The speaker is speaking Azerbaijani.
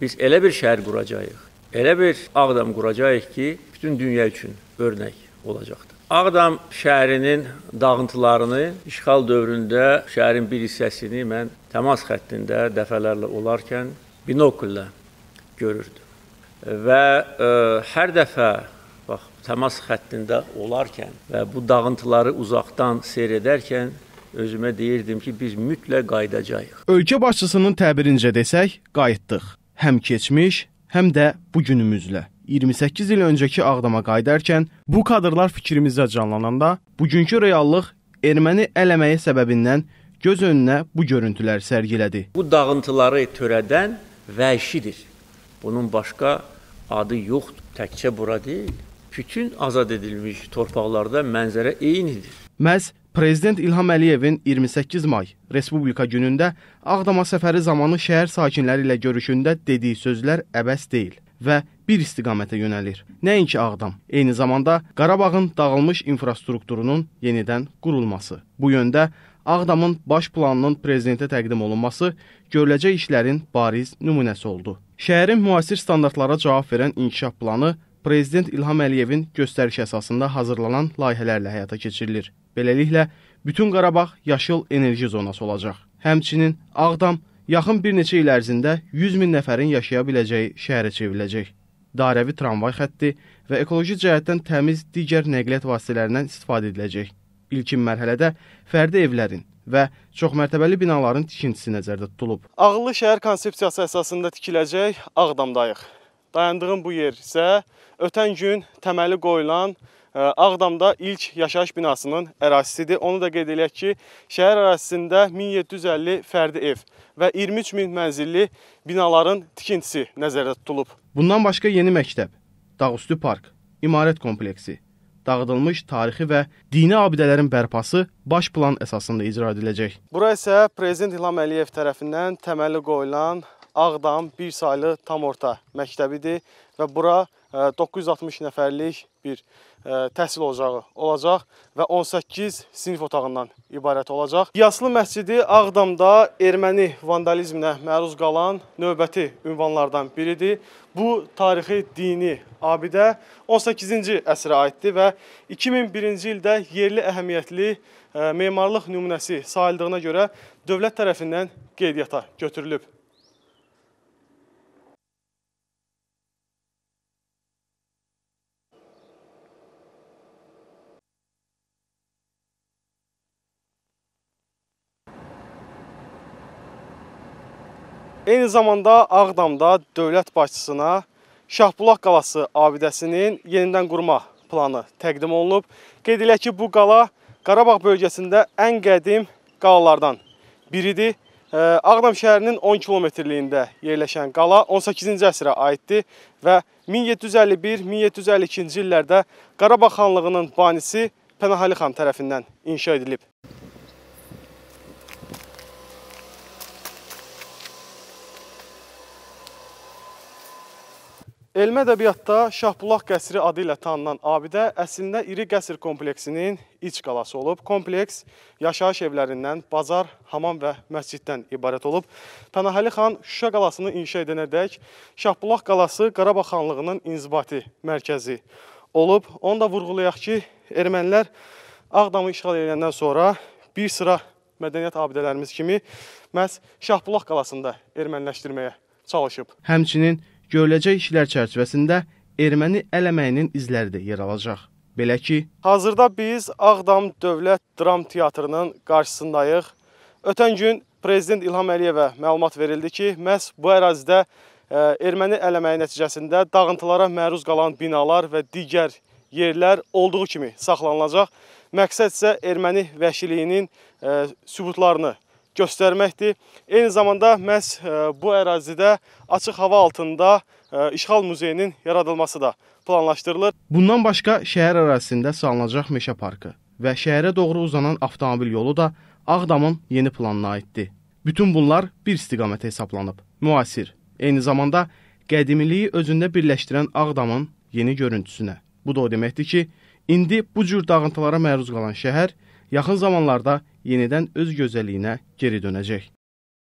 Biz elə bir şəhər quracağıq, elə bir Ağdam quracağıq ki, bütün dünya üçün örnək olacaqdır. Ağdam şəhərinin dağıntılarını işğal dövründə şəhərin bir hissəsini mən təmas xəttində dəfələrlə olarkən binoklə görürdüm. Və ə, e, hər dəfə bax təmas xəttində olarkən və bu dağıntıları uzaqdan seyr edərkən özümə deyirdim ki, biz mütləq qayıdacağıq. Ölkə başçısının təbirincə desək, qayıtdıq həm keçmiş, həm də bu günümüzlə. 28 il öncəki Ağdama qayıdarkən bu kadrlar fikrimizdə canlananda bugünkü reallıq erməni ələməyi səbəbindən göz önünə bu görüntülər sərgilədi. Bu dağıntıları törədən vəhşidir. Bunun başqa adı yoxdur. Təkcə bura deyil, bütün azad edilmiş torpaqlarda mənzərə eynidir. Məs Prezident İlham Əliyevin 28 may Respublika günündə Ağdama səfəri zamanı şəhər sakinləri ilə görüşündə dediyi sözlər əbəs deyil və bir istiqamətə yönəlir. Nəinki Ağdam, eyni zamanda Qarabağın dağılmış infrastrukturunun yenidən qurulması. Bu yöndə Ağdamın baş planının prezidentə təqdim olunması görüləcək işlərin bariz nümunəsi oldu. Şəhərin müasir standartlara cavab verən inkişaf planı Prezident İlham Əliyevin göstəriş əsasında hazırlanan layihələrlə həyata keçirilir. Beləliklə, bütün Qarabağ yaşıl enerji zonası olacaq. Həmçinin Ağdam yaxın bir neçə il ərzində 100 min nəfərin yaşaya biləcəyi şəhərə çevriləcək. Dairəvi tramvay xətti və ekoloji cəhətdən təmiz digər nəqliyyat vasitələrindən istifadə ediləcək. İlkin mərhələdə fərdi evlərin və çoxmərtəbəli binaların tikintisi nəzərdə tutulub. Ağıllı şəhər konsepsiyası əsasında tikiləcək Ağdamdayıq. Dayandığım bu yer isə ötən gün təməli qoyulan Ağdamda ilk yaşayış binasının ərazisidir. Onu da qeyd eləyək ki, şəhər ərazisində 1750 fərdi ev və 23 min mənzilli binaların tikintisi nəzərdə tutulub. Bundan başqa yeni məktəb, dağüstü park, imarət kompleksi, dağıdılmış tarixi və dini abidələrin bərpası baş plan əsasında icra ediləcək. Bura isə Prezident İlham Əliyev tərəfindən təməli qoyulan Ağdam bir saylı tam orta məktəbidir və bura 960 nəfərlik bir təhsil ocağı olacaq və 18 sinif otağından ibarət olacaq. Yaslı məscidi Ağdamda erməni vandalizminə məruz qalan növbəti ünvanlardan biridir. Bu tarixi dini abidə 18-ci əsrə aiddir və 2001-ci ildə yerli əhəmiyyətli memarlıq nümunəsi sayıldığına görə dövlət tərəfindən qeydiyyata götürülüb. Eyni zamanda Ağdamda dövlət başçısına Şahbulaq qalası abidəsinin yenidən qurma planı təqdim olunub. Qeyd elə ki, bu qala Qarabağ bölgəsində ən qədim qalalardan biridir. Ağdam şəhərinin 10 kilometrliyində yerləşən qala 18-ci əsrə aiddir və 1751-1752-ci illərdə Qarabağ xanlığının banisi Pənahəli xan tərəfindən inşa edilib. Elmi ədəbiyyatda Şahbulaq qəsri adı ilə tanınan abidə əslində iri qəsr kompleksinin iç qalası olub. Kompleks yaşayış evlərindən, bazar, hamam və məsciddən ibarət olub. Pənahəli xan Şuşa qalasını inşa edənədək Şahbulaq qalası Qarabağ xanlığının inzibati mərkəzi olub. Onu da vurğulayaq ki, ermənilər Ağdamı işğal edəndən sonra bir sıra mədəniyyət abidələrimiz kimi məhz Şahbulaq qalasında erməniləşdirməyə çalışıb. Həmçinin görüləcək işlər çərçivəsində erməni ələməyinin izləri də yer alacaq. Belə ki, hazırda biz Ağdam Dövlət Dram Teatrının qarşısındayıq. Ötən gün Prezident İlham Əliyevə məlumat verildi ki, məhz bu ərazidə e, erməni ələməyi nəticəsində dağıntılara məruz qalan binalar və digər yerlər olduğu kimi saxlanılacaq. Məqsəd isə erməni vəhşiliyinin e, sübutlarını göstərməkdir. Eyni zamanda məhz e, bu ərazidə açıq hava altında e, İşğal Muzeyinin yaradılması da planlaşdırılır. Bundan başqa şəhər ərazisində salınacaq meşə parkı və şəhərə doğru uzanan avtomobil yolu da Ağdamın yeni planına aiddir. Bütün bunlar bir istiqamətə hesablanıb. Müasir, eyni zamanda qədimiliyi özündə birləşdirən Ağdamın yeni görüntüsünə. Bu da o deməkdir ki, indi bu cür dağıntılara məruz qalan şəhər yaxın zamanlarda yeniden öz özelliğine geri dönecek.